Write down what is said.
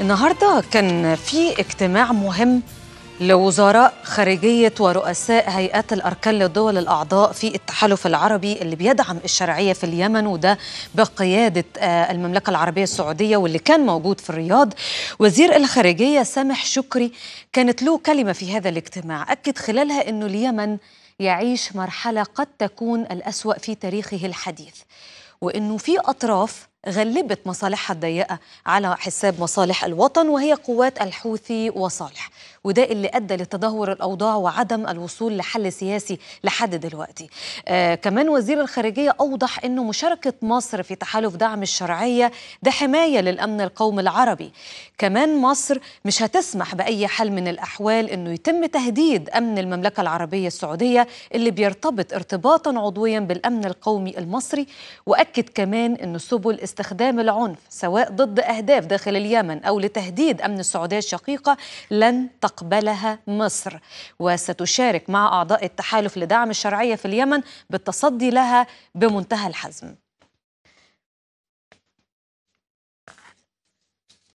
النهارده كان في اجتماع مهم لوزراء خارجية ورؤساء هيئات الأركان للدول الأعضاء في التحالف العربي اللي بيدعم الشرعية في اليمن وده بقيادة آه، المملكة العربية السعودية واللي كان موجود في الرياض وزير الخارجية سامح شكري كانت له كلمة في هذا الاجتماع أكد خلالها أنه اليمن يعيش مرحلة قد تكون الأسوأ في تاريخه الحديث وانه في اطراف غلبت مصالحها الضيقه على حساب مصالح الوطن وهي قوات الحوثي وصالح وده اللي ادى لتدهور الاوضاع وعدم الوصول لحل سياسي لحد دلوقتي آه كمان وزير الخارجيه اوضح انه مشاركه مصر في تحالف دعم الشرعيه ده حمايه للامن القومي العربي كمان مصر مش هتسمح باي حال من الاحوال انه يتم تهديد امن المملكه العربيه السعوديه اللي بيرتبط ارتباطا عضويا بالامن القومي المصري واكد كمان ان سبل استخدام العنف سواء ضد اهداف داخل اليمن او لتهديد امن السعوديه الشقيقه لن تقع تقبلها مصر وستشارك مع أعضاء التحالف لدعم الشرعية في اليمن بالتصدي لها بمنتهى الحزم